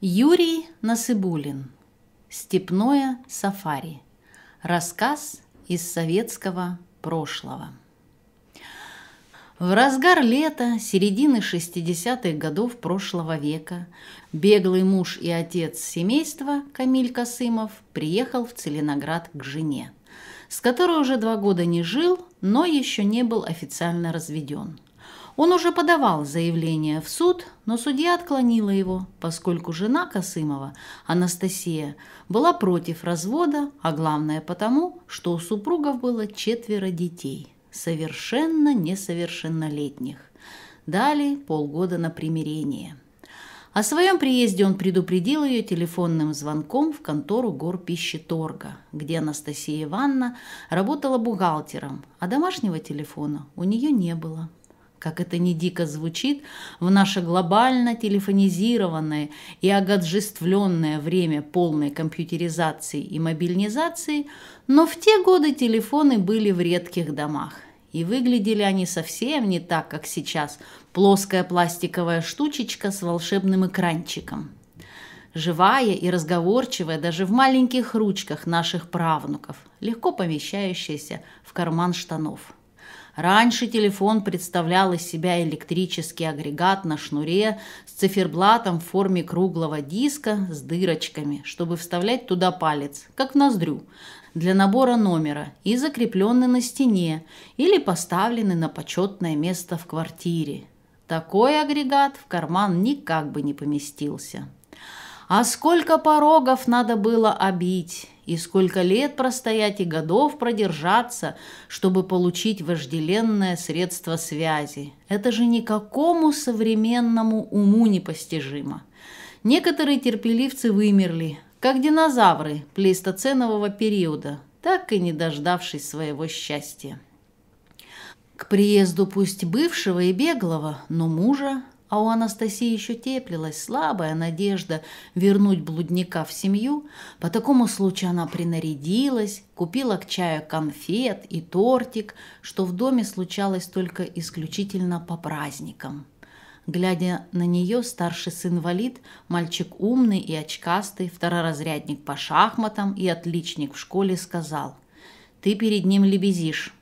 Юрий Насыбулин. Степное сафари. Рассказ из советского прошлого. В разгар лета середины 60-х годов прошлого века беглый муж и отец семейства Камиль Касымов приехал в Целиноград к жене, с которой уже два года не жил, но еще не был официально разведен – он уже подавал заявление в суд, но судья отклонила его, поскольку жена Косымова, Анастасия, была против развода, а главное потому, что у супругов было четверо детей, совершенно несовершеннолетних. Дали полгода на примирение. О своем приезде он предупредил ее телефонным звонком в контору горпищеторга, где Анастасия Ивановна работала бухгалтером, а домашнего телефона у нее не было как это не дико звучит, в наше глобально телефонизированное и огаджествленное время полной компьютеризации и мобильнизации, но в те годы телефоны были в редких домах. И выглядели они совсем не так, как сейчас. Плоская пластиковая штучечка с волшебным экранчиком. Живая и разговорчивая даже в маленьких ручках наших правнуков, легко помещающаяся в карман штанов. Раньше телефон представлял из себя электрический агрегат на шнуре с циферблатом в форме круглого диска с дырочками, чтобы вставлять туда палец, как в ноздрю, для набора номера и закрепленный на стене или поставленный на почетное место в квартире. Такой агрегат в карман никак бы не поместился. А сколько порогов надо было обить! и сколько лет простоять и годов продержаться, чтобы получить вожделенное средство связи. Это же никакому современному уму непостижимо. Некоторые терпеливцы вымерли, как динозавры плейстоценового периода, так и не дождавшись своего счастья. К приезду пусть бывшего и беглого, но мужа а у Анастасии еще теплилась слабая надежда вернуть блудника в семью, по такому случаю она принарядилась, купила к чаю конфет и тортик, что в доме случалось только исключительно по праздникам. Глядя на нее, старший сын валид мальчик умный и очкастый, второразрядник по шахматам и отличник в школе сказал, «Ты перед ним лебезишь»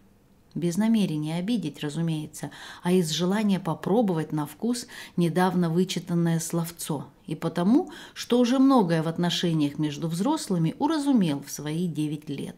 без намерения обидеть, разумеется, а из желания попробовать на вкус недавно вычитанное словцо, и потому, что уже многое в отношениях между взрослыми уразумел в свои девять лет.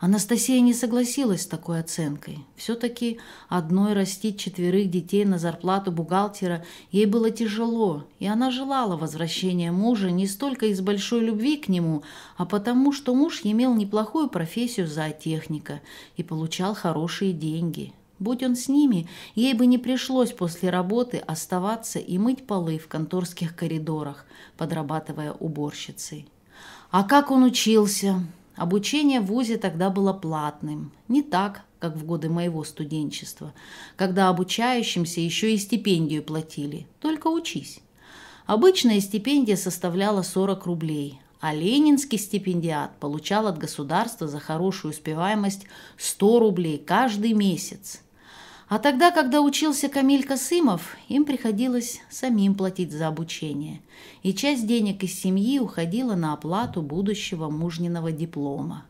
Анастасия не согласилась с такой оценкой. Все-таки одной растить четверых детей на зарплату бухгалтера ей было тяжело, и она желала возвращения мужа не столько из большой любви к нему, а потому, что муж имел неплохую профессию зоотехника и получал хорошие деньги. Будь он с ними, ей бы не пришлось после работы оставаться и мыть полы в конторских коридорах, подрабатывая уборщицей. А как он учился? Обучение в ВУЗе тогда было платным, не так, как в годы моего студенчества, когда обучающимся еще и стипендию платили, только учись. Обычная стипендия составляла 40 рублей, а ленинский стипендиат получал от государства за хорошую успеваемость 100 рублей каждый месяц. А тогда, когда учился Камиль Касымов, им приходилось самим платить за обучение, и часть денег из семьи уходила на оплату будущего мужниного диплома.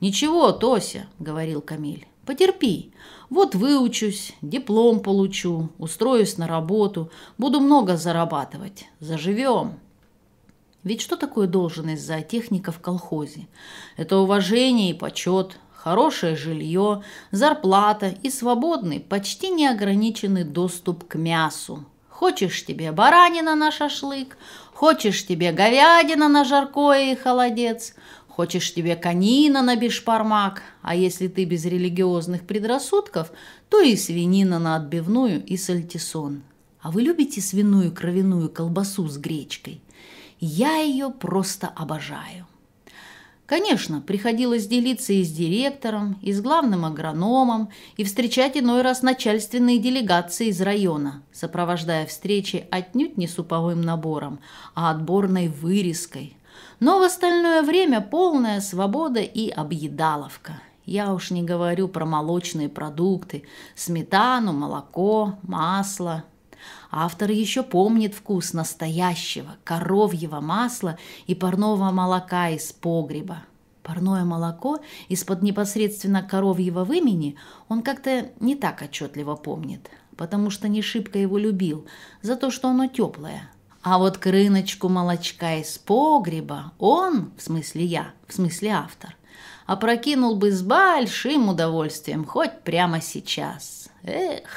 «Ничего, Тося», — говорил Камиль, — «потерпи. Вот выучусь, диплом получу, устроюсь на работу, буду много зарабатывать, заживем». Ведь что такое должность за техника в колхозе? Это уважение и почет, хорошее жилье, зарплата и свободный, почти неограниченный доступ к мясу. Хочешь тебе баранина на шашлык, хочешь тебе говядина на жаркое и холодец, хочешь тебе конина на бешпармак, а если ты без религиозных предрассудков, то и свинина на отбивную и сальтисон. А вы любите свиную кровяную колбасу с гречкой? Я ее просто обожаю. Конечно, приходилось делиться и с директором, и с главным агрономом, и встречать иной раз начальственные делегации из района, сопровождая встречи отнюдь не суповым набором, а отборной вырезкой. Но в остальное время полная свобода и объедаловка. Я уж не говорю про молочные продукты, сметану, молоко, масло, Автор еще помнит вкус настоящего коровьего масла и парного молока из погреба. Парное молоко из-под непосредственно коровьего вымени он как-то не так отчетливо помнит, потому что не шибко его любил за то, что оно теплое. А вот крыночку молочка из погреба он, в смысле я, в смысле автор, опрокинул бы с большим удовольствием, хоть прямо сейчас. Эх!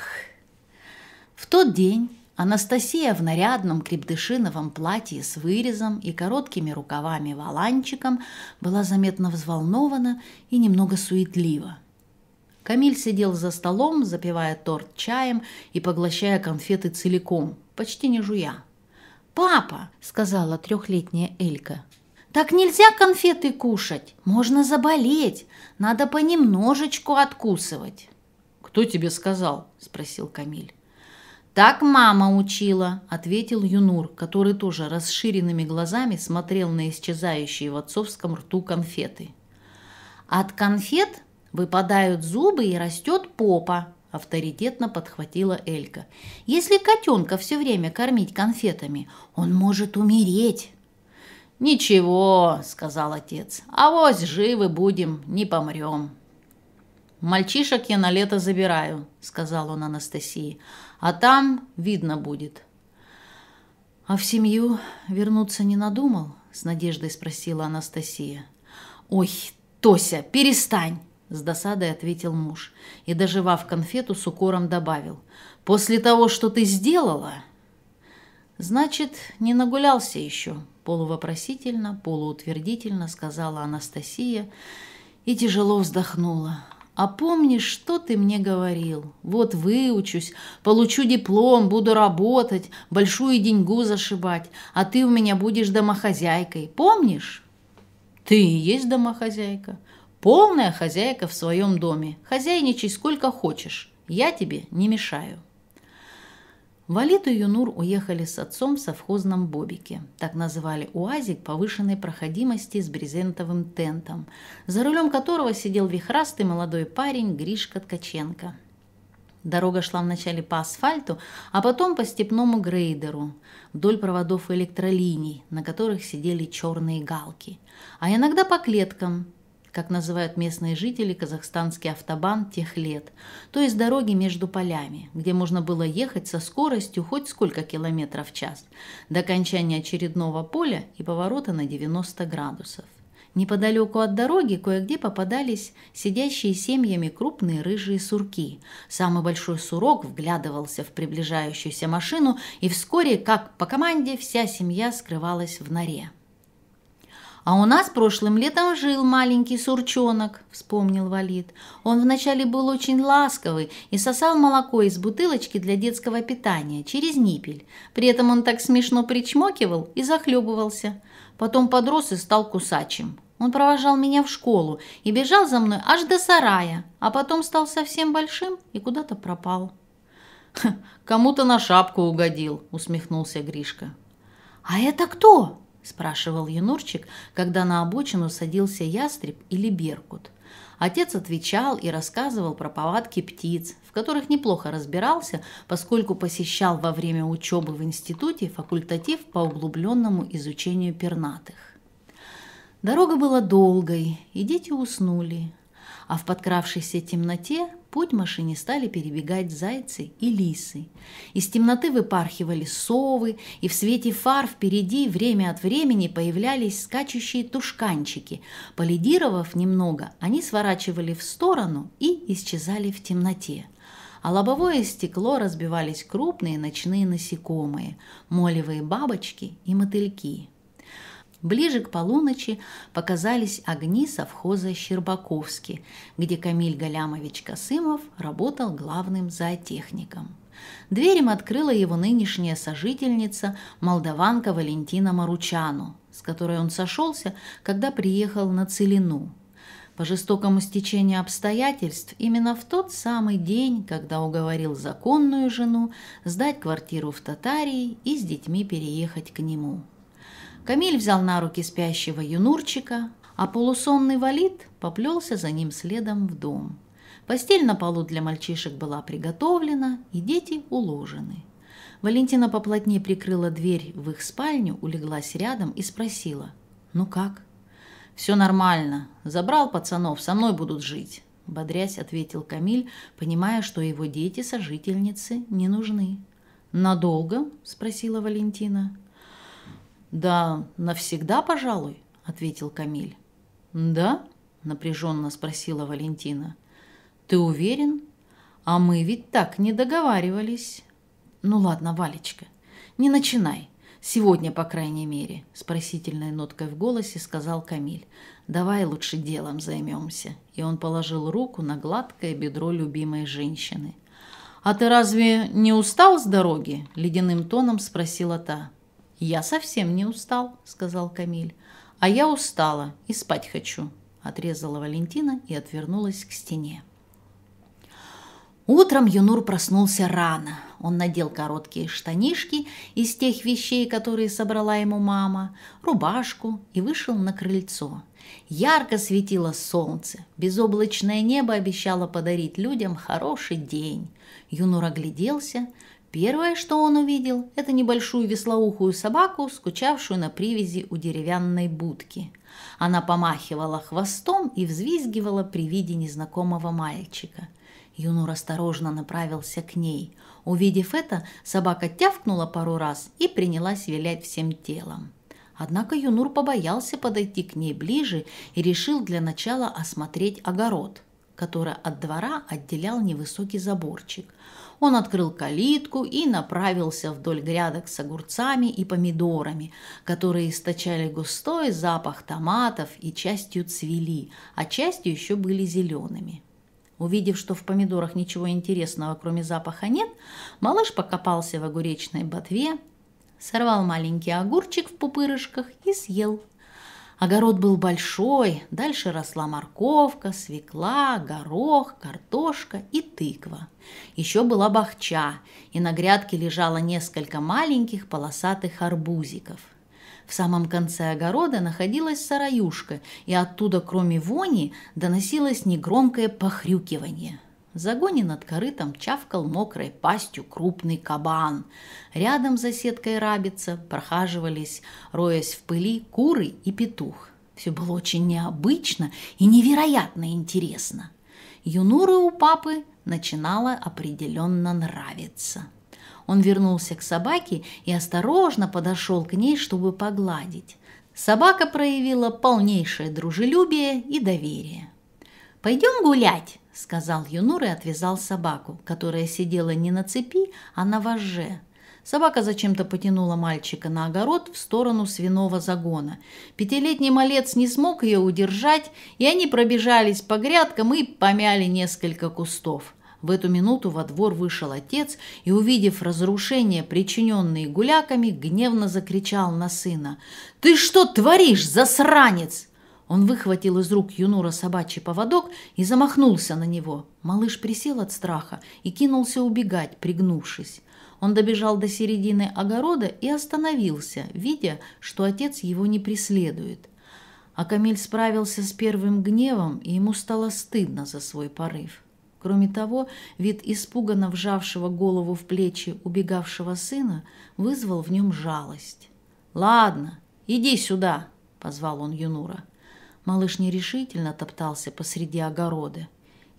В тот день Анастасия в нарядном крепдышиновом платье с вырезом и короткими рукавами-воланчиком была заметно взволнована и немного суетлива. Камиль сидел за столом, запивая торт чаем и поглощая конфеты целиком, почти не жуя. «Папа!» – сказала трехлетняя Элька. «Так нельзя конфеты кушать! Можно заболеть! Надо понемножечку откусывать!» «Кто тебе сказал?» – спросил Камиль. «Так мама учила», – ответил Юнур, который тоже расширенными глазами смотрел на исчезающие в отцовском рту конфеты. «От конфет выпадают зубы и растет попа», – авторитетно подхватила Элька. «Если котенка все время кормить конфетами, он может умереть». «Ничего», – сказал отец, – «авось живы будем, не помрем». «Мальчишек я на лето забираю», – сказал он Анастасии а там видно будет. А в семью вернуться не надумал? С надеждой спросила Анастасия. Ой, Тося, перестань! С досадой ответил муж и, доживав конфету, с укором добавил. «После того, что ты сделала...» «Значит, не нагулялся еще», — полувопросительно, полуутвердительно сказала Анастасия и тяжело вздохнула. А помнишь, что ты мне говорил? Вот выучусь, получу диплом, буду работать, большую деньгу зашибать, а ты у меня будешь домохозяйкой. Помнишь? Ты и есть домохозяйка. Полная хозяйка в своем доме. Хозяйничай сколько хочешь. Я тебе не мешаю. В и Юнур уехали с отцом в совхозном бобике. Так называли уазик повышенной проходимости с брезентовым тентом, за рулем которого сидел вихрастый молодой парень Гришка Ткаченко. Дорога шла вначале по асфальту, а потом по степному грейдеру, вдоль проводов электролиний, на которых сидели черные галки, а иногда по клеткам, как называют местные жители казахстанский автобан тех лет, то есть дороги между полями, где можно было ехать со скоростью хоть сколько километров в час, до окончания очередного поля и поворота на 90 градусов. Неподалеку от дороги кое-где попадались сидящие семьями крупные рыжие сурки. Самый большой сурок вглядывался в приближающуюся машину, и вскоре, как по команде, вся семья скрывалась в норе. А у нас прошлым летом жил маленький сурчонок, вспомнил Валид. Он вначале был очень ласковый и сосал молоко из бутылочки для детского питания через ниппель. При этом он так смешно причмокивал и захлебывался. Потом подрос и стал кусачим. Он провожал меня в школу и бежал за мной аж до сарая, а потом стал совсем большим и куда-то пропал. «Кому-то на шапку угодил», — усмехнулся Гришка. «А это кто?» спрашивал Янурчик, когда на обочину садился ястреб или беркут. Отец отвечал и рассказывал про повадки птиц, в которых неплохо разбирался, поскольку посещал во время учебы в институте факультатив по углубленному изучению пернатых. Дорога была долгой, и дети уснули, а в подкравшейся темноте путь машине стали перебегать зайцы и лисы. Из темноты выпархивали совы, и в свете фар впереди время от времени появлялись скачущие тушканчики. Полидировав немного, они сворачивали в сторону и исчезали в темноте. А лобовое стекло разбивались крупные ночные насекомые, молевые бабочки и мотыльки. Ближе к полуночи показались огни совхоза Щербаковски, где Камиль Галямович Косымов работал главным зоотехником. Дверем открыла его нынешняя сожительница, молдаванка Валентина Маручану, с которой он сошелся, когда приехал на Целину. По жестокому стечению обстоятельств, именно в тот самый день, когда уговорил законную жену сдать квартиру в Татарии и с детьми переехать к нему. Камиль взял на руки спящего юнурчика, а полусонный валид поплелся за ним следом в дом. Постель на полу для мальчишек была приготовлена, и дети уложены. Валентина поплотнее прикрыла дверь в их спальню, улеглась рядом и спросила, «Ну как?» «Все нормально. Забрал пацанов, со мной будут жить», – бодрясь ответил Камиль, понимая, что его дети сожительницы не нужны. «Надолго?» – спросила Валентина. «Да навсегда, пожалуй», — ответил Камиль. «Да?» — напряженно спросила Валентина. «Ты уверен? А мы ведь так не договаривались». «Ну ладно, Валечка, не начинай. Сегодня, по крайней мере», — с просительной ноткой в голосе сказал Камиль. «Давай лучше делом займемся». И он положил руку на гладкое бедро любимой женщины. «А ты разве не устал с дороги?» — ледяным тоном спросила та. «Я совсем не устал», — сказал Камиль. «А я устала и спать хочу», — отрезала Валентина и отвернулась к стене. Утром Юнур проснулся рано. Он надел короткие штанишки из тех вещей, которые собрала ему мама, рубашку и вышел на крыльцо. Ярко светило солнце, безоблачное небо обещало подарить людям хороший день. Юнур огляделся, Первое, что он увидел, это небольшую веслоухую собаку, скучавшую на привязи у деревянной будки. Она помахивала хвостом и взвизгивала при виде незнакомого мальчика. Юнур осторожно направился к ней. Увидев это, собака тявкнула пару раз и принялась вилять всем телом. Однако Юнур побоялся подойти к ней ближе и решил для начала осмотреть огород, который от двора отделял невысокий заборчик – он открыл калитку и направился вдоль грядок с огурцами и помидорами, которые источали густой запах томатов и частью цвели, а частью еще были зелеными. Увидев, что в помидорах ничего интересного, кроме запаха нет, малыш покопался в огуречной ботве, сорвал маленький огурчик в пупырышках и съел – Огород был большой, дальше росла морковка, свекла, горох, картошка и тыква. Еще была бахча, и на грядке лежало несколько маленьких полосатых арбузиков. В самом конце огорода находилась сараюшка, и оттуда, кроме вони, доносилось негромкое похрюкивание – загоне над корытом чавкал мокрой пастью крупный кабан. Рядом за сеткой рабица прохаживались, роясь в пыли, куры и петух. Все было очень необычно и невероятно интересно. Юнуру у папы начинало определенно нравиться. Он вернулся к собаке и осторожно подошел к ней, чтобы погладить. Собака проявила полнейшее дружелюбие и доверие. «Пойдем гулять!» сказал Юнур и отвязал собаку, которая сидела не на цепи, а на вожже. Собака зачем-то потянула мальчика на огород в сторону свиного загона. Пятилетний малец не смог ее удержать, и они пробежались по грядкам и помяли несколько кустов. В эту минуту во двор вышел отец и, увидев разрушение, причиненные гуляками, гневно закричал на сына. «Ты что творишь, засранец?» Он выхватил из рук Юнура собачий поводок и замахнулся на него. Малыш присел от страха и кинулся убегать, пригнувшись. Он добежал до середины огорода и остановился, видя, что отец его не преследует. А Камиль справился с первым гневом, и ему стало стыдно за свой порыв. Кроме того, вид испуганно вжавшего голову в плечи убегавшего сына вызвал в нем жалость. «Ладно, иди сюда», — позвал он Юнура. Малыш нерешительно топтался посреди огорода.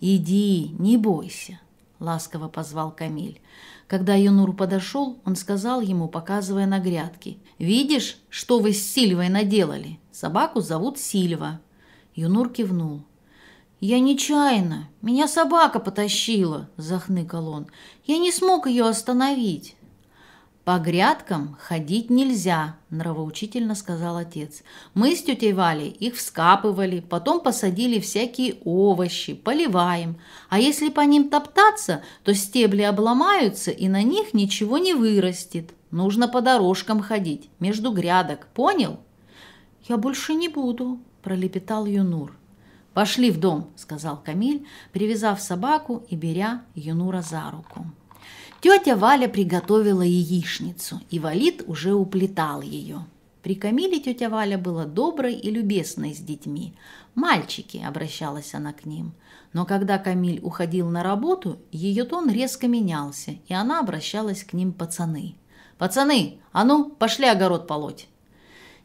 «Иди, не бойся», — ласково позвал Камиль. Когда Юнур подошел, он сказал ему, показывая на грядки. «Видишь, что вы с Сильвой наделали? Собаку зовут Сильва». Юнур кивнул. «Я нечаянно. Меня собака потащила», — захныкал он. «Я не смог ее остановить». «По грядкам ходить нельзя», – нравоучительно сказал отец. «Мы с тетей Валей их вскапывали, потом посадили всякие овощи, поливаем. А если по ним топтаться, то стебли обломаются, и на них ничего не вырастет. Нужно по дорожкам ходить, между грядок, понял?» «Я больше не буду», – пролепетал Юнур. «Пошли в дом», – сказал Камиль, привязав собаку и беря Юнура за руку. Тетя Валя приготовила яичницу, и Валид уже уплетал ее. При Камиле тетя Валя была доброй и любезной с детьми. «Мальчики», – обращалась она к ним. Но когда Камиль уходил на работу, ее тон резко менялся, и она обращалась к ним пацаны. «Пацаны, а ну, пошли огород полоть!»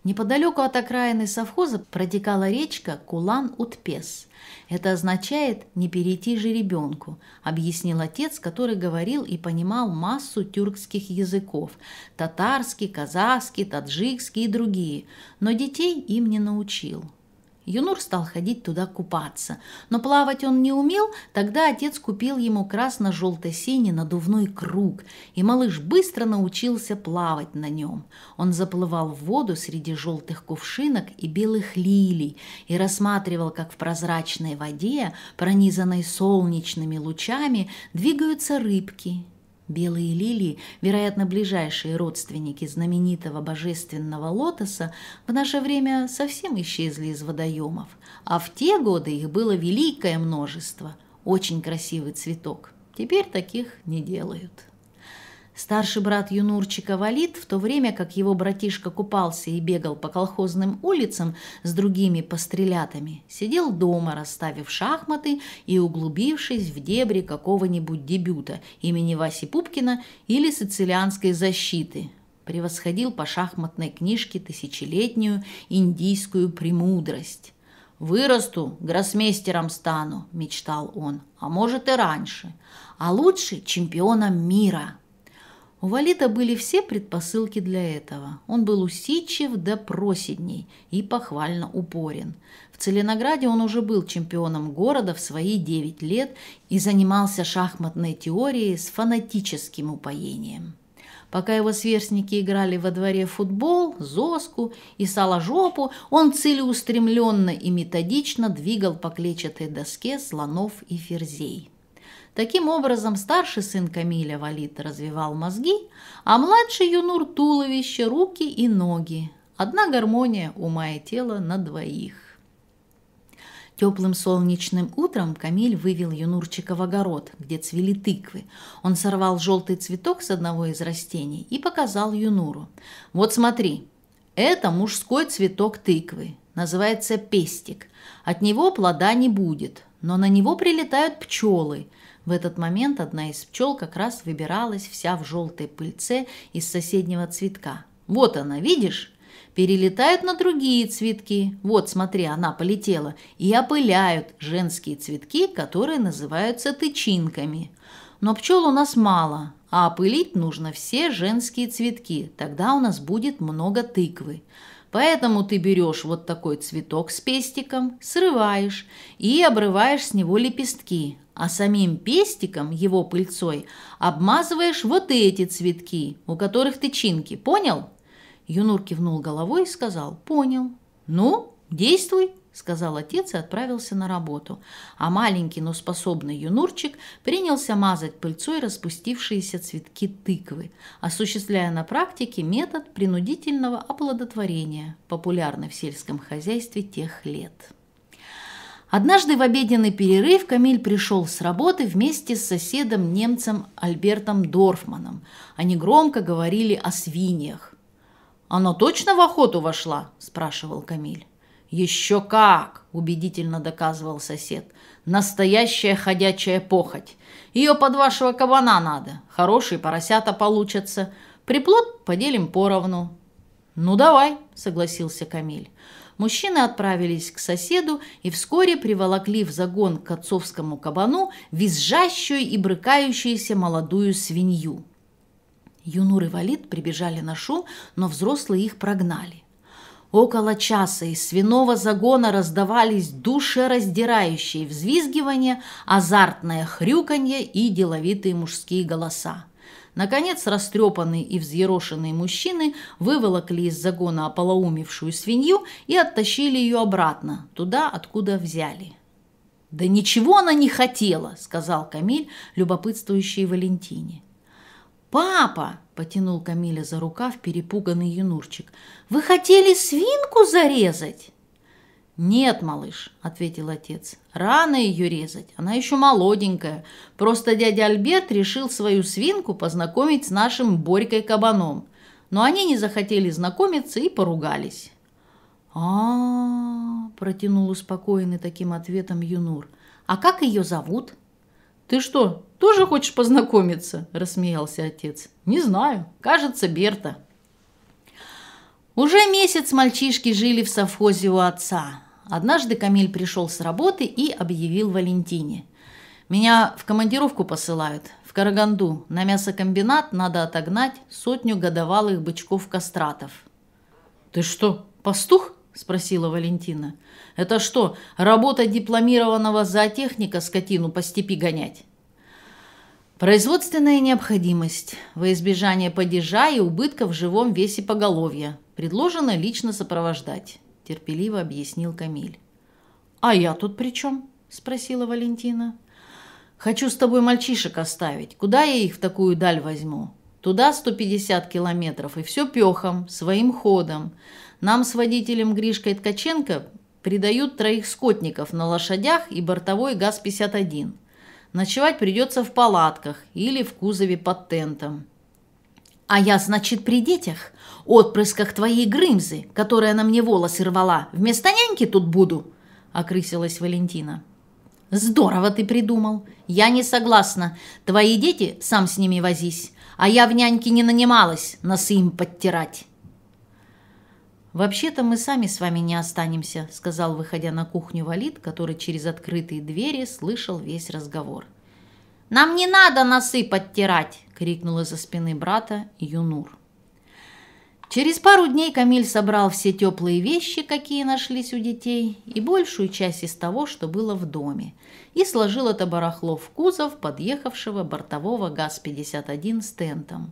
Неподалеку от окраины совхоза протекала речка Кулан-Утпес. Это означает «не перейти же ребенку», объяснил отец, который говорил и понимал массу тюркских языков – татарский, казахский, таджикский и другие, но детей им не научил. Юнур стал ходить туда купаться, но плавать он не умел, тогда отец купил ему красно-желто-синий надувной круг, и малыш быстро научился плавать на нем. Он заплывал в воду среди желтых кувшинок и белых лилий и рассматривал, как в прозрачной воде, пронизанной солнечными лучами, двигаются рыбки, Белые лилии, вероятно, ближайшие родственники знаменитого божественного лотоса, в наше время совсем исчезли из водоемов, а в те годы их было великое множество. Очень красивый цветок. Теперь таких не делают. Старший брат Юнурчика Валид, в то время как его братишка купался и бегал по колхозным улицам с другими пострелятами, сидел дома, расставив шахматы и углубившись в дебри какого-нибудь дебюта имени Васи Пупкина или сицилианской защиты. Превосходил по шахматной книжке тысячелетнюю индийскую премудрость. «Вырасту, гроссмейстером стану», – мечтал он, – «а может и раньше, а лучше чемпионом мира». У Валита были все предпосылки для этого. Он был усидчив до проседней и похвально упорен. В Целенограде он уже был чемпионом города в свои 9 лет и занимался шахматной теорией с фанатическим упоением. Пока его сверстники играли во дворе футбол, зоску и салажопу, он целеустремленно и методично двигал по клетчатой доске слонов и ферзей. Таким образом, старший сын Камиля Валид развивал мозги, а младший Юнур – туловище, руки и ноги. Одна гармония ума и тела на двоих. Теплым солнечным утром Камиль вывел Юнурчика в огород, где цвели тыквы. Он сорвал желтый цветок с одного из растений и показал Юнуру. «Вот смотри, это мужской цветок тыквы, называется пестик. От него плода не будет, но на него прилетают пчелы – в этот момент одна из пчел как раз выбиралась вся в желтой пыльце из соседнего цветка. «Вот она, видишь?» Перелетает на другие цветки. Вот, смотри, она полетела. И опыляют женские цветки, которые называются тычинками. Но пчел у нас мало, а опылить нужно все женские цветки. Тогда у нас будет много тыквы. Поэтому ты берешь вот такой цветок с пестиком, срываешь и обрываешь с него лепестки, а самим пестиком, его пыльцой, обмазываешь вот эти цветки, у которых тычинки, понял?» Юнур кивнул головой и сказал «Понял». «Ну, действуй», — сказал отец и отправился на работу. А маленький, но способный юнурчик принялся мазать пыльцой распустившиеся цветки тыквы, осуществляя на практике метод принудительного оплодотворения, популярный в сельском хозяйстве тех лет. Однажды в обеденный перерыв Камиль пришел с работы вместе с соседом-немцем Альбертом Дорфманом. Они громко говорили о свиньях. «Она точно в охоту вошла?» – спрашивал Камиль. «Еще как!» – убедительно доказывал сосед. «Настоящая ходячая похоть. Ее под вашего кабана надо. Хорошие поросята получатся. Приплод поделим поровну». «Ну давай», – согласился Камиль мужчины отправились к соседу и вскоре приволокли в загон к отцовскому кабану визжащую и брыкающуюся молодую свинью. Юнур и Валид прибежали на шум, но взрослые их прогнали. Около часа из свиного загона раздавались душераздирающие взвизгивания, азартное хрюканье и деловитые мужские голоса. Наконец, растрепанные и взъерошенные мужчины выволокли из загона ополоумевшую свинью и оттащили ее обратно, туда, откуда взяли. «Да ничего она не хотела», — сказал Камиль, любопытствующий Валентине. «Папа!» – потянул Камиля за рукав перепуганный юнурчик. «Вы хотели свинку зарезать?» «Нет, малыш», — ответил отец, — «рано ее резать, она еще молоденькая. Просто дядя Альберт решил свою свинку познакомить с нашим Борькой Кабаном. Но они не захотели знакомиться и поругались». «А-а-а», протянул успокоенный таким ответом Юнур. «А как ее зовут?» «Ты что, тоже хочешь познакомиться?» – рассмеялся отец. «Не знаю. Кажется, Берта». Уже месяц мальчишки жили в совхозе у отца. Однажды Камиль пришел с работы и объявил Валентине. «Меня в командировку посылают, в Караганду. На мясокомбинат надо отогнать сотню годовалых бычков-кастратов». «Ты что, пастух?» – спросила Валентина. «Это что, работа дипломированного зоотехника скотину по степи гонять?» «Производственная необходимость во избежание падежа и убытка в живом весе поголовья. Предложено лично сопровождать». – терпеливо объяснил Камиль. «А я тут при чем?» – спросила Валентина. «Хочу с тобой мальчишек оставить. Куда я их в такую даль возьму? Туда 150 километров, и все пехом, своим ходом. Нам с водителем Гришкой Ткаченко придают троих скотников на лошадях и бортовой ГАЗ-51. Ночевать придется в палатках или в кузове под тентом. А я, значит, при детях, отпрысках твоей Грымзы, которая на мне волосы рвала, вместо няньки тут буду?» – окрысилась Валентина. «Здорово ты придумал. Я не согласна. Твои дети, сам с ними возись. А я в няньке не нанималась носы им подтирать». «Вообще-то мы сами с вами не останемся», – сказал, выходя на кухню Валид, который через открытые двери слышал весь разговор. «Нам не надо носы подтирать», — крикнул из-за спины брата Юнур. Через пару дней Камиль собрал все теплые вещи, какие нашлись у детей, и большую часть из того, что было в доме, и сложил это барахло в кузов подъехавшего бортового ГАЗ-51 с тентом,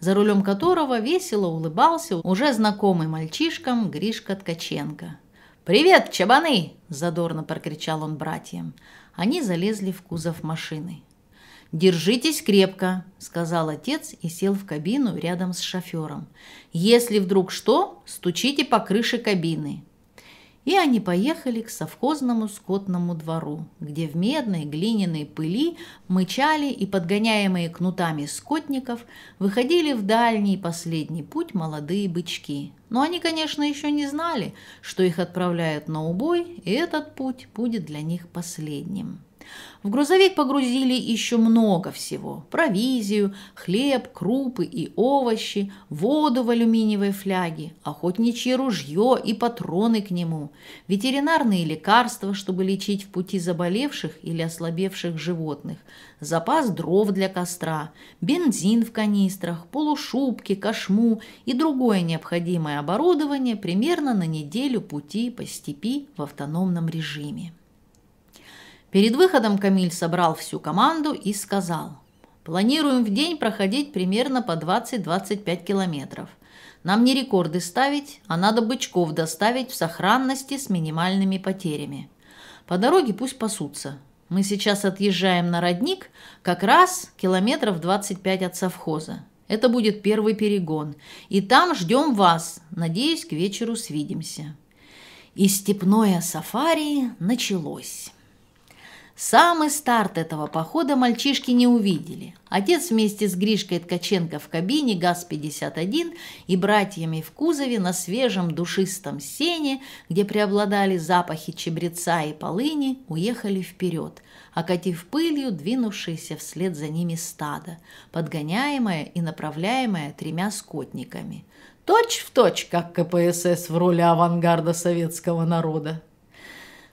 за рулем которого весело улыбался уже знакомый мальчишкам Гришка Ткаченко. «Привет, чабаны!» – задорно прокричал он братьям. Они залезли в кузов машины. «Держитесь крепко», – сказал отец и сел в кабину рядом с шофером. «Если вдруг что, стучите по крыше кабины». И они поехали к совхозному скотному двору, где в медной глиняной пыли мычали и, подгоняемые кнутами скотников, выходили в дальний последний путь молодые бычки. Но они, конечно, еще не знали, что их отправляют на убой, и этот путь будет для них последним. В грузовик погрузили еще много всего. Провизию, хлеб, крупы и овощи, воду в алюминиевой фляге, охотничье ружье и патроны к нему, ветеринарные лекарства, чтобы лечить в пути заболевших или ослабевших животных, запас дров для костра, бензин в канистрах, полушубки, кошму и другое необходимое оборудование примерно на неделю пути по степи в автономном режиме. Перед выходом Камиль собрал всю команду и сказал, «Планируем в день проходить примерно по 20-25 километров. Нам не рекорды ставить, а надо бычков доставить в сохранности с минимальными потерями. По дороге пусть пасутся. Мы сейчас отъезжаем на родник, как раз километров 25 от совхоза. Это будет первый перегон. И там ждем вас. Надеюсь, к вечеру свидимся». И степное сафари началось. Самый старт этого похода мальчишки не увидели. Отец вместе с Гришкой Ткаченко в кабине ГАЗ-51 и братьями в кузове на свежем душистом сене, где преобладали запахи чебреца и полыни, уехали вперед, окатив пылью двинувшиеся вслед за ними стадо, подгоняемое и направляемое тремя скотниками. Точь в точь, как КПСС в роли авангарда советского народа.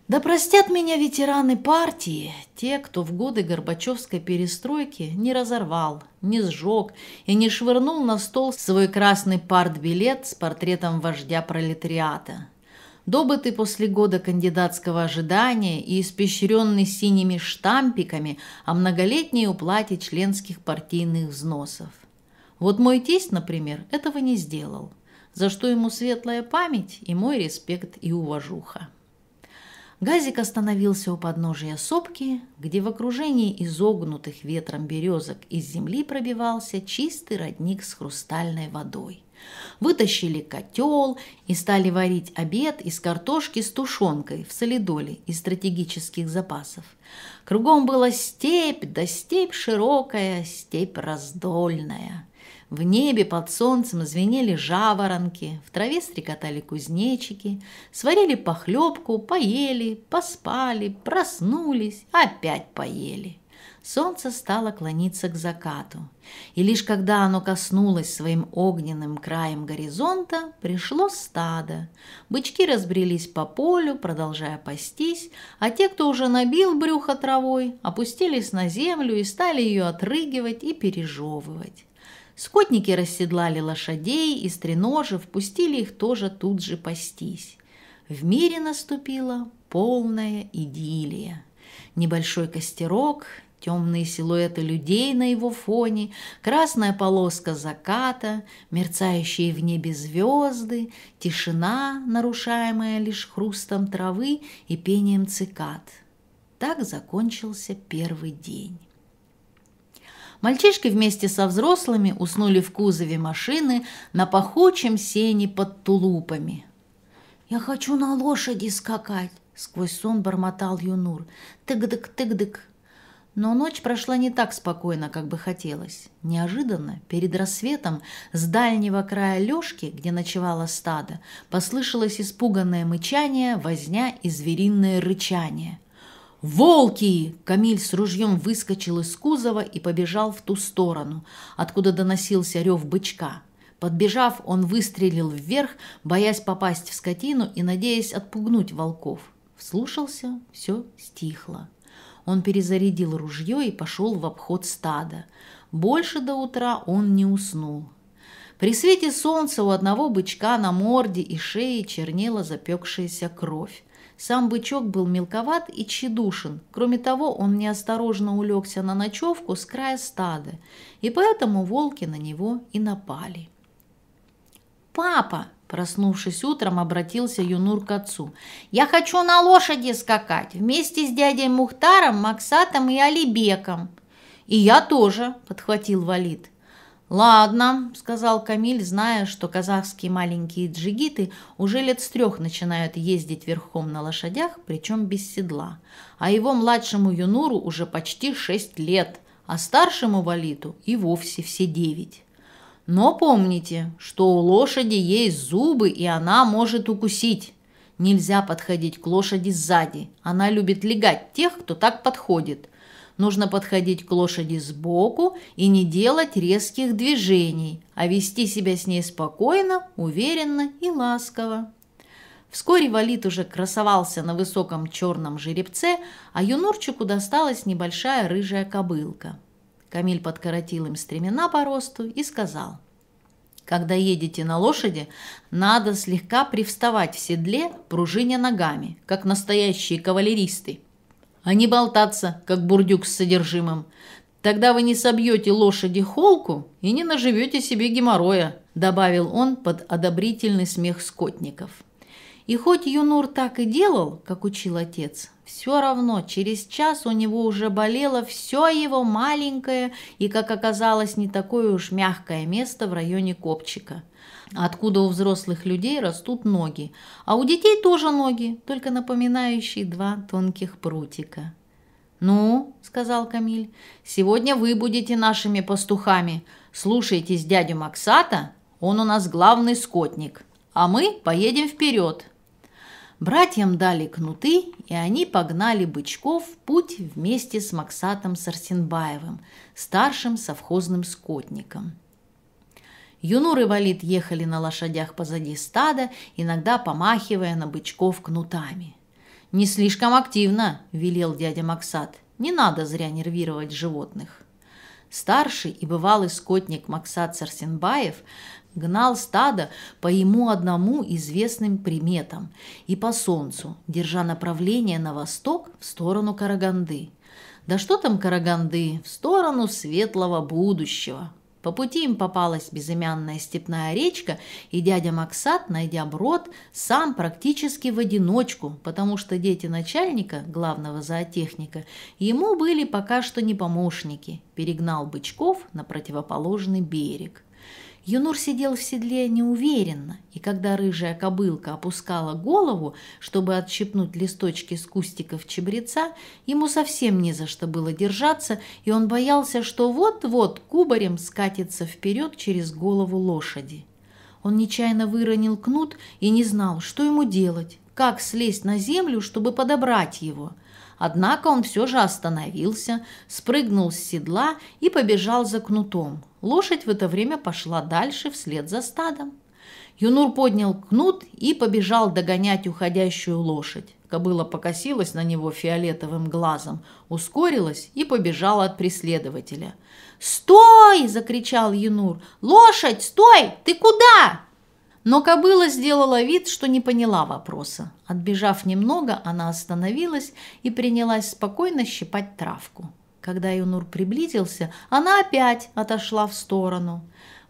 Да простят меня ветераны партии, те, кто в годы Горбачевской перестройки не разорвал, не сжег и не швырнул на стол свой красный партбилет с портретом вождя пролетариата. Добытый после года кандидатского ожидания и испещренный синими штампиками о многолетней уплате членских партийных взносов. Вот мой тесть, например, этого не сделал, за что ему светлая память и мой респект и уважуха. Газик остановился у подножия сопки, где в окружении изогнутых ветром березок из земли пробивался чистый родник с хрустальной водой. Вытащили котел и стали варить обед из картошки с тушенкой в солидоле из стратегических запасов. Кругом была степь, да степь широкая, степь раздольная. В небе под солнцем звенели жаворонки, в траве стрекотали кузнечики, сварили похлебку, поели, поспали, проснулись, опять поели. Солнце стало клониться к закату, и лишь когда оно коснулось своим огненным краем горизонта, пришло стадо. Бычки разбрелись по полю, продолжая пастись, а те, кто уже набил брюхо травой, опустились на землю и стали ее отрыгивать и пережевывать. Скотники расседлали лошадей и стреножи, впустили их тоже тут же пастись. В мире наступила полная идиллия. Небольшой костерок, темные силуэты людей на его фоне, красная полоска заката, мерцающие в небе звезды, тишина, нарушаемая лишь хрустом травы и пением цикад. Так закончился первый день. Мальчишки вместе со взрослыми уснули в кузове машины на пахучем сене под тулупами. «Я хочу на лошади скакать!» — сквозь сон бормотал Юнур. «Тык-дык, тык-дык!» Но ночь прошла не так спокойно, как бы хотелось. Неожиданно, перед рассветом, с дальнего края лёжки, где ночевало стадо, послышалось испуганное мычание, возня и звериное рычание — «Волки!» Камиль с ружьем выскочил из кузова и побежал в ту сторону, откуда доносился рев бычка. Подбежав, он выстрелил вверх, боясь попасть в скотину и надеясь отпугнуть волков. Вслушался, все стихло. Он перезарядил ружье и пошел в обход стада. Больше до утра он не уснул. При свете солнца у одного бычка на морде и шее чернела запекшаяся кровь. Сам бычок был мелковат и тщедушен. Кроме того, он неосторожно улегся на ночевку с края стада, и поэтому волки на него и напали. «Папа!» – проснувшись утром, обратился Юнур к отцу. «Я хочу на лошади скакать вместе с дядей Мухтаром, Максатом и Алибеком». «И я тоже», – подхватил Валид. «Ладно», — сказал Камиль, зная, что казахские маленькие джигиты уже лет с трех начинают ездить верхом на лошадях, причем без седла. А его младшему Юнуру уже почти шесть лет, а старшему Валиту и вовсе все девять. Но помните, что у лошади есть зубы, и она может укусить. Нельзя подходить к лошади сзади. Она любит легать тех, кто так подходит. Нужно подходить к лошади сбоку и не делать резких движений, а вести себя с ней спокойно, уверенно и ласково. Вскоре Валит уже красовался на высоком черном жеребце, а юнурчику досталась небольшая рыжая кобылка. Камиль подкоротил им стремена по росту и сказал, «Когда едете на лошади, надо слегка привставать в седле, пружиня ногами, как настоящие кавалеристы» а не болтаться, как бурдюк с содержимым. Тогда вы не собьете лошади холку и не наживете себе геморроя», добавил он под одобрительный смех скотников. И хоть Юнур так и делал, как учил отец, все равно через час у него уже болело все его маленькое и, как оказалось, не такое уж мягкое место в районе копчика – откуда у взрослых людей растут ноги, а у детей тоже ноги, только напоминающие два тонких прутика. «Ну», — сказал Камиль, — «сегодня вы будете нашими пастухами. Слушайтесь дядю Максата, он у нас главный скотник, а мы поедем вперед». Братьям дали кнуты, и они погнали бычков в путь вместе с Максатом Сарсенбаевым, старшим совхозным скотником. Юнур и Валид ехали на лошадях позади стада, иногда помахивая на бычков кнутами. «Не слишком активно», – велел дядя Максат. «Не надо зря нервировать животных». Старший и бывалый скотник Максат Сарсенбаев гнал стадо по ему одному известным приметам и по солнцу, держа направление на восток в сторону Караганды. Да что там Караганды, в сторону светлого будущего, по пути им попалась безымянная степная речка, и дядя Максат, найдя брод, сам практически в одиночку, потому что дети начальника, главного зоотехника, ему были пока что не помощники, перегнал бычков на противоположный берег. Юнур сидел в седле неуверенно, и когда рыжая кобылка опускала голову, чтобы отщипнуть листочки с кустиков чебреца, ему совсем не за что было держаться, и он боялся, что вот-вот кубарем скатится вперед через голову лошади. Он нечаянно выронил кнут и не знал, что ему делать, как слезть на землю, чтобы подобрать его. Однако он все же остановился, спрыгнул с седла и побежал за кнутом. Лошадь в это время пошла дальше вслед за стадом. Юнур поднял кнут и побежал догонять уходящую лошадь. Кобыла покосилась на него фиолетовым глазом, ускорилась и побежала от преследователя. «Стой!» – закричал Юнур. «Лошадь, стой! Ты куда?» Но кобыла сделала вид, что не поняла вопроса. Отбежав немного, она остановилась и принялась спокойно щипать травку. Когда Юнур приблизился, она опять отошла в сторону.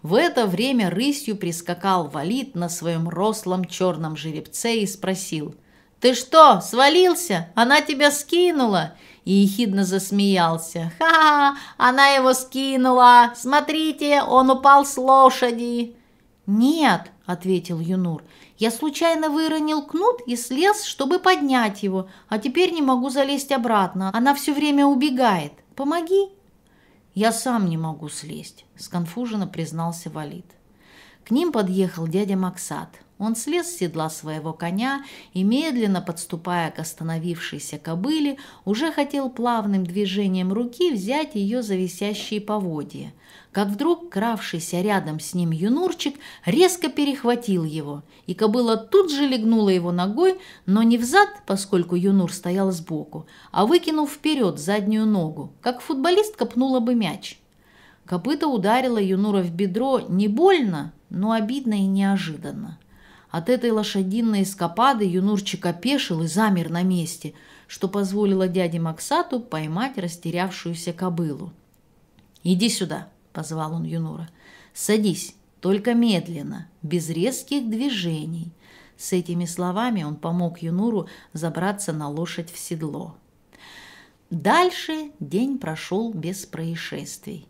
В это время рысью прискакал Валид на своем рослом черном жеребце и спросил. «Ты что, свалился? Она тебя скинула!» И ехидно засмеялся. «Ха-ха! Она его скинула! Смотрите, он упал с лошади!» «Нет», – ответил Юнур, – «я случайно выронил кнут и слез, чтобы поднять его, а теперь не могу залезть обратно, она все время убегает. Помоги». «Я сам не могу слезть», – сконфуженно признался Валид. К ним подъехал дядя Максат. Он слез с седла своего коня и, медленно подступая к остановившейся кобыле, уже хотел плавным движением руки взять ее за висящие поводья. Как вдруг кравшийся рядом с ним юнурчик резко перехватил его, и кобыла тут же легнула его ногой, но не взад, поскольку юнур стоял сбоку, а выкинув вперед заднюю ногу, как футболист копнула бы мяч. Копыта ударила юнура в бедро не больно, но обидно и неожиданно. От этой лошадиной эскапады Юнурчик опешил и замер на месте, что позволило дяде Максату поймать растерявшуюся кобылу. «Иди сюда», — позвал он Юнура. «Садись, только медленно, без резких движений». С этими словами он помог Юнуру забраться на лошадь в седло. Дальше день прошел без происшествий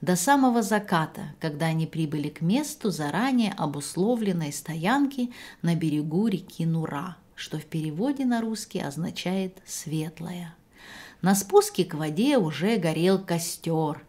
до самого заката, когда они прибыли к месту заранее обусловленной стоянки на берегу реки Нура, что в переводе на русский означает «светлая». На спуске к воде уже горел костер.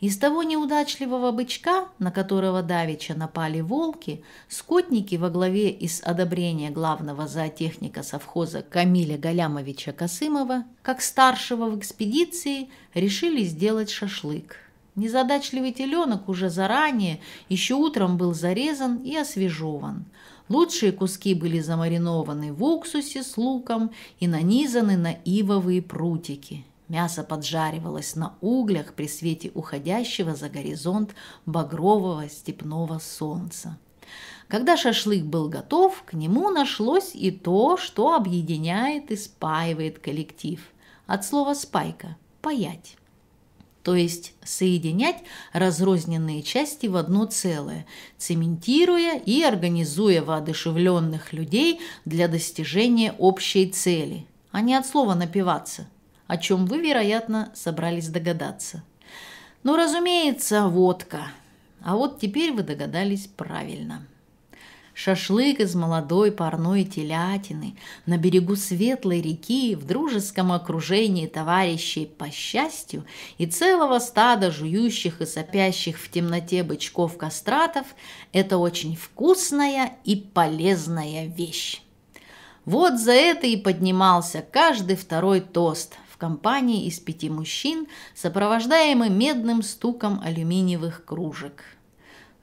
Из того неудачливого бычка, на которого давеча напали волки, скотники во главе из одобрения главного зоотехника совхоза Камиля Галямовича Косымова, как старшего в экспедиции, решили сделать шашлык. Незадачливый теленок уже заранее, еще утром был зарезан и освежован. Лучшие куски были замаринованы в уксусе с луком и нанизаны на ивовые прутики. Мясо поджаривалось на углях при свете уходящего за горизонт багрового степного солнца. Когда шашлык был готов, к нему нашлось и то, что объединяет и спаивает коллектив. От слова «спайка» – «паять» то есть соединять разрозненные части в одно целое, цементируя и организуя воодушевленных людей для достижения общей цели, а не от слова «напиваться», о чем вы, вероятно, собрались догадаться. Ну, разумеется, водка. А вот теперь вы догадались правильно. Шашлык из молодой парной телятины на берегу светлой реки в дружеском окружении товарищей по счастью и целого стада жующих и сопящих в темноте бычков-кастратов – это очень вкусная и полезная вещь. Вот за это и поднимался каждый второй тост в компании из пяти мужчин, сопровождаемый медным стуком алюминиевых кружек.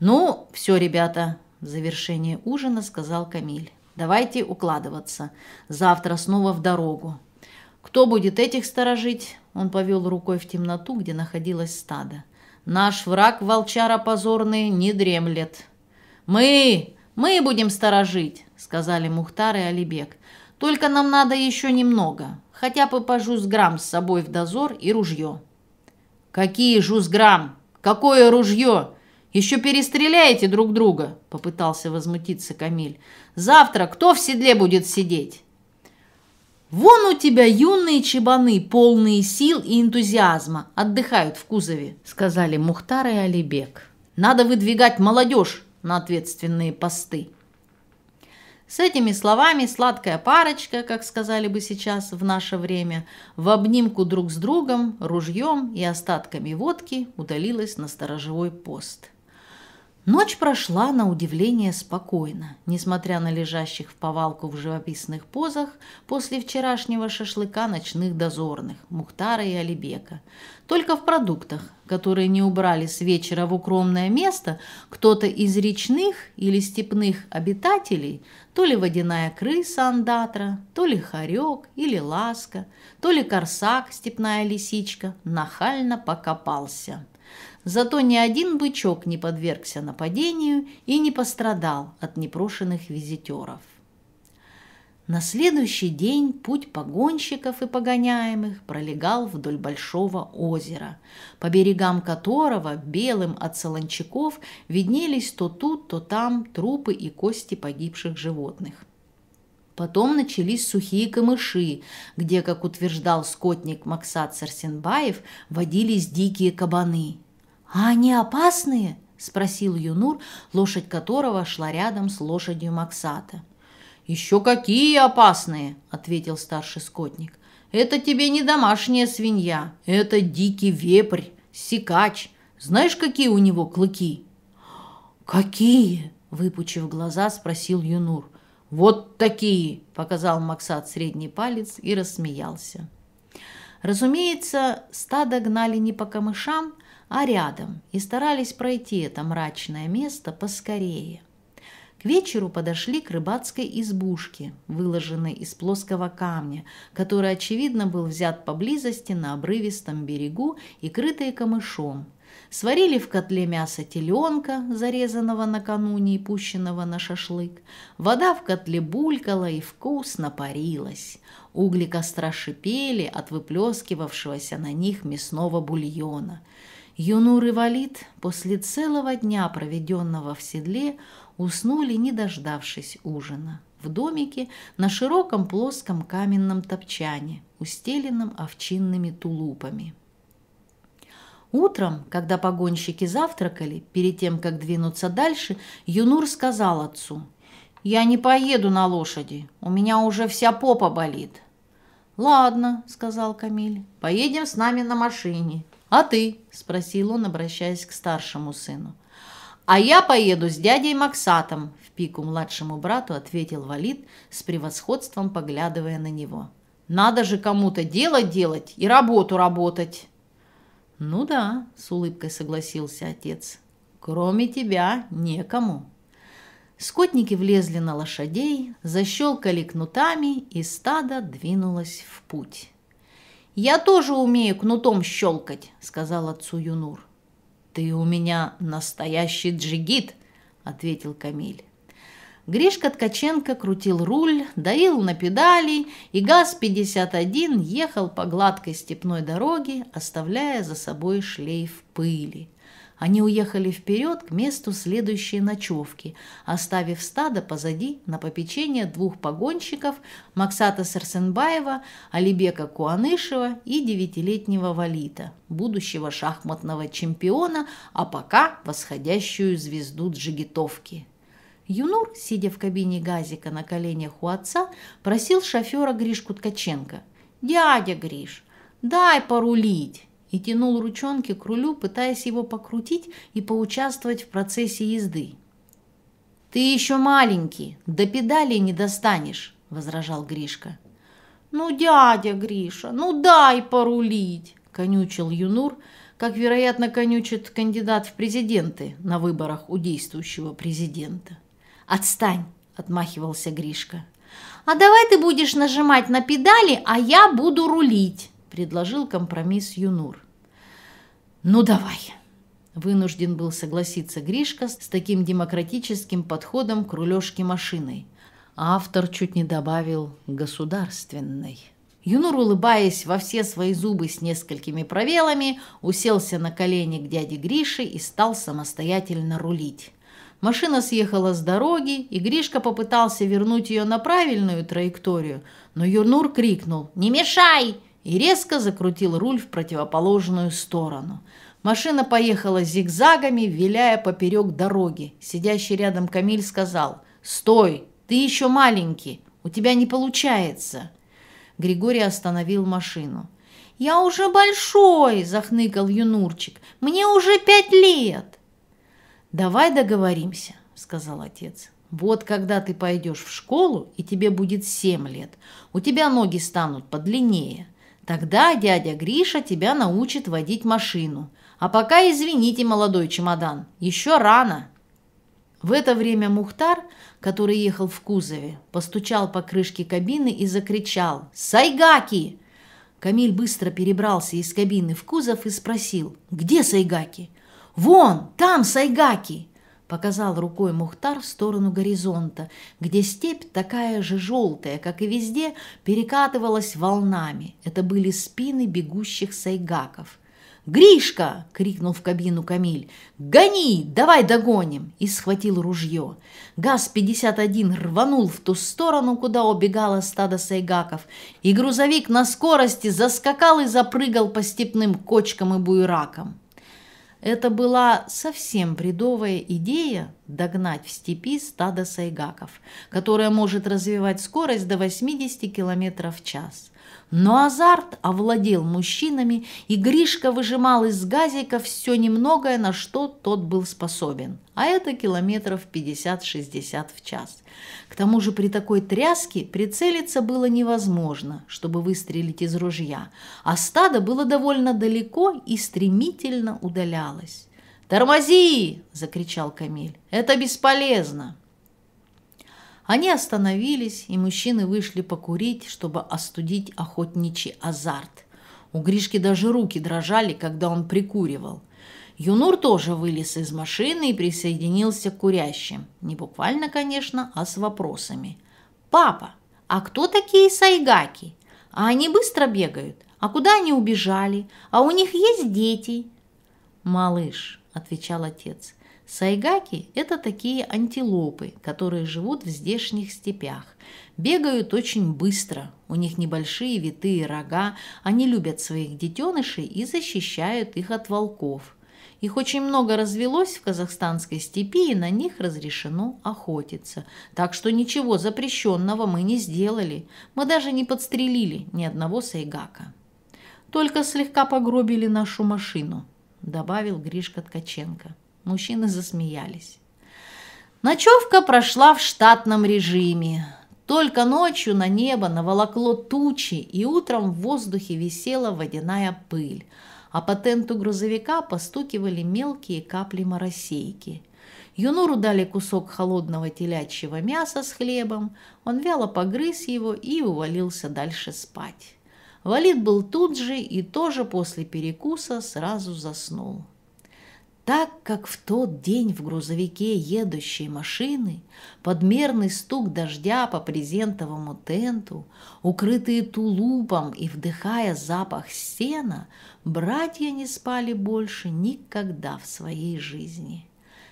«Ну, все, ребята», в завершении ужина сказал Камиль. «Давайте укладываться. Завтра снова в дорогу». «Кто будет этих сторожить?» Он повел рукой в темноту, где находилось стадо. «Наш враг, волчара позорный, не дремлет». «Мы! Мы будем сторожить!» — сказали Мухтар и Алибек. «Только нам надо еще немного. Хотя бы пожусь грамм с собой в дозор и ружье». «Какие жузграм? Какое ружье? «Еще перестреляете друг друга!» — попытался возмутиться Камиль. «Завтра кто в седле будет сидеть?» «Вон у тебя юные чебаны, полные сил и энтузиазма, отдыхают в кузове», — сказали Мухтар и Алибек. «Надо выдвигать молодежь на ответственные посты». С этими словами сладкая парочка, как сказали бы сейчас в наше время, в обнимку друг с другом, ружьем и остатками водки удалилась на сторожевой пост. Ночь прошла, на удивление, спокойно. Несмотря на лежащих в повалку в живописных позах после вчерашнего шашлыка ночных дозорных Мухтара и Алибека. Только в продуктах, которые не убрали с вечера в укромное место, кто-то из речных или степных обитателей, то ли водяная крыса андатра, то ли хорек или ласка, то ли корсак, степная лисичка, нахально покопался – Зато ни один бычок не подвергся нападению и не пострадал от непрошенных визитеров. На следующий день путь погонщиков и погоняемых пролегал вдоль большого озера, по берегам которого белым от солончаков виднелись то тут, то там трупы и кости погибших животных. Потом начались сухие камыши, где, как утверждал скотник Максат Сарсенбаев, водились дикие кабаны – «А они опасные?» – спросил Юнур, лошадь которого шла рядом с лошадью Максата. «Еще какие опасные!» – ответил старший скотник. «Это тебе не домашняя свинья, это дикий вепрь, сикач. Знаешь, какие у него клыки?» «Какие?» – выпучив глаза, спросил Юнур. «Вот такие!» – показал Максат средний палец и рассмеялся. Разумеется, стадо гнали не по камышам, а рядом, и старались пройти это мрачное место поскорее. К вечеру подошли к рыбацкой избушке, выложенной из плоского камня, который, очевидно, был взят поблизости на обрывистом берегу и крытой камышом. Сварили в котле мясо теленка, зарезанного накануне и пущенного на шашлык. Вода в котле булькала и вкусно парилась. Угли костра шипели от выплескивавшегося на них мясного бульона – Юнур и после целого дня, проведенного в седле, уснули, не дождавшись ужина, в домике на широком плоском каменном топчане, устеленном овчинными тулупами. Утром, когда погонщики завтракали, перед тем, как двинуться дальше, Юнур сказал отцу, «Я не поеду на лошади, у меня уже вся попа болит». «Ладно», — сказал Камиль, — «поедем с нами на машине». «А ты?» – спросил он, обращаясь к старшему сыну. «А я поеду с дядей Максатом», – в пику младшему брату ответил Валид, с превосходством поглядывая на него. «Надо же кому-то дело делать и работу работать!» «Ну да», – с улыбкой согласился отец. «Кроме тебя некому». Скотники влезли на лошадей, защелкали кнутами, и стадо двинулось в путь. «Я тоже умею кнутом щелкать», — сказал отцу Юнур. «Ты у меня настоящий джигит», — ответил Камиль. Гришка Ткаченко крутил руль, давил на педали, и ГАЗ-51 ехал по гладкой степной дороге, оставляя за собой шлейф пыли — они уехали вперед к месту следующей ночевки, оставив стадо позади на попечение двух погонщиков Максата Сарсенбаева, Алибека Куанышева и девятилетнего Валита, будущего шахматного чемпиона, а пока восходящую звезду джигитовки. Юнур, сидя в кабине газика на коленях у отца, просил шофера Гришку Ткаченко. «Дядя Гриш, дай порулить!» и тянул ручонки к рулю, пытаясь его покрутить и поучаствовать в процессе езды. «Ты еще маленький, до педали не достанешь», — возражал Гришка. «Ну, дядя Гриша, ну дай порулить», — конючил Юнур, как, вероятно, конючит кандидат в президенты на выборах у действующего президента. «Отстань!» — отмахивался Гришка. «А давай ты будешь нажимать на педали, а я буду рулить!» предложил компромисс Юнур. «Ну давай!» Вынужден был согласиться Гришка с таким демократическим подходом к рулежке машины. Автор чуть не добавил «государственной». Юнур, улыбаясь во все свои зубы с несколькими провелами, уселся на колени к дяде Грише и стал самостоятельно рулить. Машина съехала с дороги, и Гришка попытался вернуть ее на правильную траекторию, но Юнур крикнул «Не мешай!» и резко закрутил руль в противоположную сторону. Машина поехала зигзагами, виляя поперек дороги. Сидящий рядом Камиль сказал «Стой, ты еще маленький, у тебя не получается». Григорий остановил машину. «Я уже большой!» – захныкал юнурчик. «Мне уже пять лет!» «Давай договоримся», – сказал отец. «Вот когда ты пойдешь в школу, и тебе будет семь лет, у тебя ноги станут подлиннее, Тогда дядя Гриша тебя научит водить машину. А пока извините, молодой чемодан, еще рано». В это время Мухтар, который ехал в кузове, постучал по крышке кабины и закричал «Сайгаки!». Камиль быстро перебрался из кабины в кузов и спросил «Где Сайгаки?». «Вон, там Сайгаки!» Показал рукой Мухтар в сторону горизонта, где степь, такая же желтая, как и везде, перекатывалась волнами. Это были спины бегущих сайгаков. «Гришка!» — крикнул в кабину Камиль. «Гони! Давай догоним!» И схватил ружье. ГАЗ-51 рванул в ту сторону, куда убегало стадо сайгаков, и грузовик на скорости заскакал и запрыгал по степным кочкам и буеракам. Это была совсем бредовая идея догнать в степи стадо сайгаков, которое может развивать скорость до 80 км в час. Но азарт овладел мужчинами, и Гришка выжимал из газика все немногое, на что тот был способен. А это километров 50-60 в час. К тому же при такой тряске прицелиться было невозможно, чтобы выстрелить из ружья, а стадо было довольно далеко и стремительно удалялось. «Тормози!» – закричал Камиль. «Это бесполезно!» Они остановились, и мужчины вышли покурить, чтобы остудить охотничий азарт. У Гришки даже руки дрожали, когда он прикуривал. Юнур тоже вылез из машины и присоединился к курящим. Не буквально, конечно, а с вопросами. «Папа, а кто такие сайгаки? А они быстро бегают? А куда они убежали? А у них есть дети?» «Малыш», — отвечал отец, — Сайгаки – это такие антилопы, которые живут в здешних степях. Бегают очень быстро, у них небольшие витые рога, они любят своих детенышей и защищают их от волков. Их очень много развелось в казахстанской степи, и на них разрешено охотиться. Так что ничего запрещенного мы не сделали. Мы даже не подстрелили ни одного сайгака. Только слегка погробили нашу машину, добавил Гришка Ткаченко. Мужчины засмеялись. Ночевка прошла в штатном режиме. Только ночью на небо наволокло тучи, и утром в воздухе висела водяная пыль, а по тенту грузовика постукивали мелкие капли моросейки. Юнуру дали кусок холодного телячьего мяса с хлебом, он вяло погрыз его и увалился дальше спать. Валид был тут же и тоже после перекуса сразу заснул так как в тот день в грузовике едущей машины подмерный стук дождя по презентовому тенту, укрытые тулупом и вдыхая запах сена, братья не спали больше никогда в своей жизни.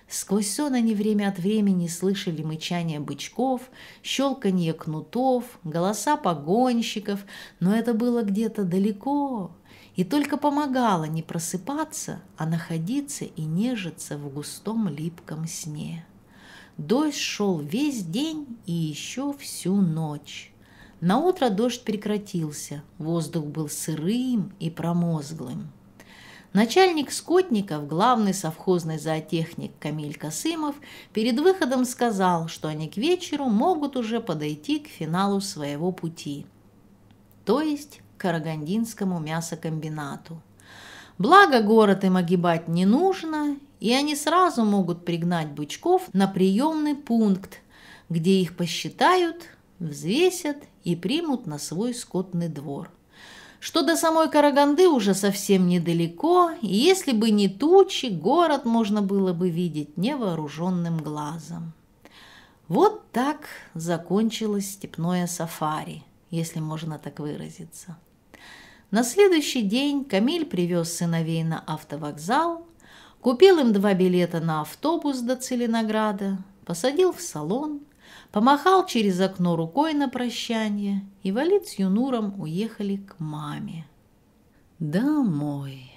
Сквозь сон они время от времени слышали мычание бычков, щелканье кнутов, голоса погонщиков, но это было где-то далеко и только помогало не просыпаться, а находиться и нежиться в густом липком сне. Дождь шел весь день и еще всю ночь. На утро дождь прекратился, воздух был сырым и промозглым. Начальник Скотников, главный совхозный зоотехник Камиль Касымов, перед выходом сказал, что они к вечеру могут уже подойти к финалу своего пути, то есть к Карагандинскому мясокомбинату. Благо город им огибать не нужно, и они сразу могут пригнать бычков на приемный пункт, где их посчитают, взвесят и примут на свой скотный двор что до самой Караганды уже совсем недалеко, и если бы не тучи, город можно было бы видеть невооруженным глазом. Вот так закончилось степное сафари, если можно так выразиться. На следующий день Камиль привез сыновей на автовокзал, купил им два билета на автобус до Целинограда, посадил в салон – помахал через окно рукой на прощание, и Валид с Юнуром уехали к маме. «Домой!»